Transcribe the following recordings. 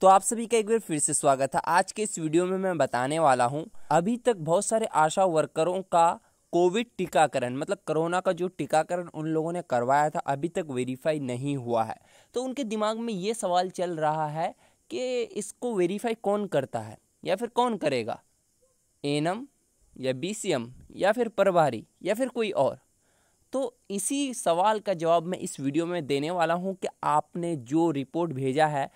तो आप सभी का एक बार फिर से स्वागत है आज के इस वीडियो में मैं बताने वाला हूँ अभी तक बहुत सारे आशा वर्करों का कोविड टीकाकरण मतलब कोरोना का जो टीकाकरण उन लोगों ने करवाया था अभी तक वेरीफाई नहीं हुआ है तो उनके दिमाग में ये सवाल चल रहा है कि इसको वेरीफाई कौन करता है या फिर कौन करेगा एनम या बी या फिर प्रभारी या फिर कोई और तो इसी सवाल का जवाब मैं इस वीडियो में देने वाला हूँ कि आपने जो रिपोर्ट भेजा है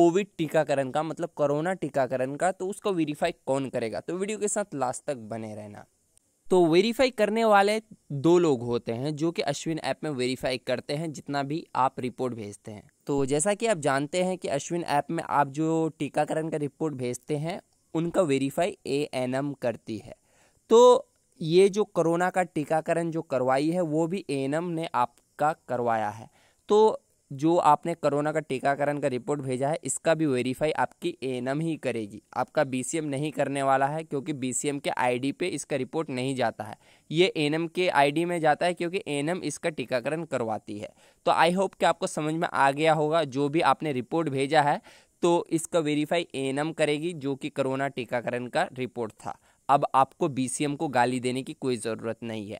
कोविड टीकाकरण का मतलब कोरोना टीकाकरण का तो उसको वेरीफाई कौन करेगा तो वीडियो के साथ लास्ट तक बने रहना तो वेरीफाई करने वाले दो लोग होते हैं जो कि अश्विन ऐप में वेरीफाई करते हैं जितना भी आप रिपोर्ट भेजते हैं तो जैसा कि आप जानते हैं कि अश्विन ऐप में आप जो टीकाकरण का रिपोर्ट भेजते हैं उनका वेरीफाई ए एन एम करती है तो ये जो कोरोना का टीकाकरण जो करवाई है वो भी ए एन एम ने आपका करवाया है तो जो आपने कोरोना का टीकाकरण का रिपोर्ट भेजा है इसका भी वेरीफाई आपकी ए ही करेगी आपका बी नहीं करने वाला है क्योंकि बी के आईडी पे इसका रिपोर्ट नहीं जाता है ये ए के आईडी में जाता है क्योंकि ए इसका टीकाकरण करवाती है तो आई होप कि आपको समझ में आ गया होगा जो भी आपने रिपोर्ट भेजा है तो इसका वेरीफाई एएनएम करेगी जो कि कोरोना टीकाकरण का रिपोर्ट था अब आपको बी को गाली देने की कोई ज़रूरत नहीं है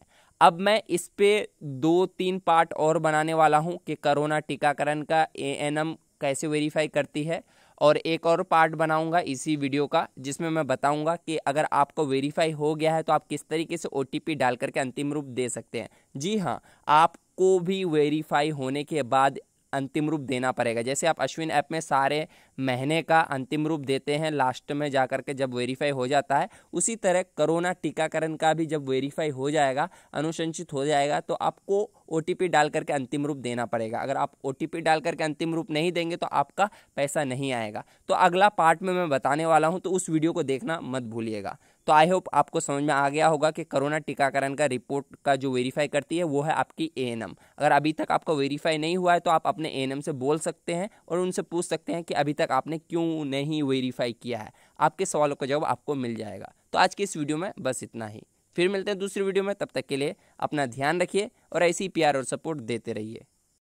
अब मैं इस पर दो तीन पार्ट और बनाने वाला हूँ कि कोरोना टीकाकरण का ए कैसे वेरीफाई करती है और एक और पार्ट बनाऊंगा इसी वीडियो का जिसमें मैं बताऊंगा कि अगर आपको वेरीफाई हो गया है तो आप किस तरीके से ओ डाल करके अंतिम रूप दे सकते हैं जी हाँ आपको भी वेरीफाई होने के बाद अंतिम रूप देना पड़ेगा जैसे आप अश्विन ऐप में सारे महीने का अंतिम रूप देते हैं लास्ट में जा कर के जब वेरीफाई हो जाता है उसी तरह कोरोना टीकाकरण का भी जब वेरीफाई हो जाएगा अनुशंसित हो जाएगा तो आपको ओ डाल करके अंतिम रूप देना पड़ेगा अगर आप ओ डाल करके अंतिम रूप नहीं देंगे तो आपका पैसा नहीं आएगा तो अगला पार्ट में मैं बताने वाला हूँ तो उस वीडियो को देखना मत भूलिएगा तो आई होप आपको समझ में आ गया होगा कि कोरोना टीकाकरण का रिपोर्ट का जो वेरीफाई करती है वो है आपकी ए अगर अभी तक आपका वेरीफाई नहीं हुआ है तो आप अपने ए से बोल सकते हैं और उनसे पूछ सकते हैं कि अभी तक आपने क्यों नहीं वेरीफाई किया है आपके सवालों का जवाब आपको मिल जाएगा तो आज की इस वीडियो में बस इतना ही फिर मिलते हैं दूसरी वीडियो में तब तक के लिए अपना ध्यान रखिए और ऐसी प्यार और सपोर्ट देते रहिए